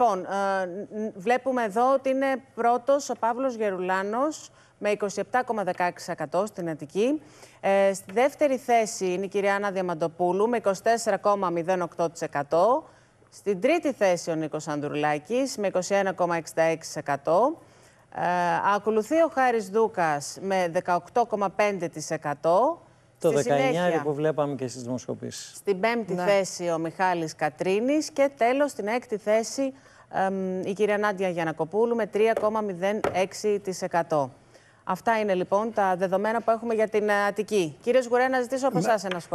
Λοιπόν, ε, βλέπουμε εδώ ότι είναι πρώτος ο Παύλος Γερουλάνος με 27,16% στην Αττική. Ε, στη δεύτερη θέση είναι η κυρία Άννα Διαμαντοπούλου με 24,08%. Στην τρίτη θέση ο Νίκος Ανδρουλάκης με 21,66%. Ε, ακολουθεί ο Χάρης Δούκας με 18,5%. Το 19 που βλέπαμε και στις δημοσκοπήσεις. Στην πέμπτη ναι. θέση ο Μιχάλης Κατρίνης και τέλος στην έκτη θέση εμ, η κυρία Νάντια Γιανακοπούλου με 3,06%. Αυτά είναι λοιπόν τα δεδομένα που έχουμε για την ε, Αττική. Κύριε Σγουρέ, να ζητήσω από ναι. εσάς ένα σχόλιο.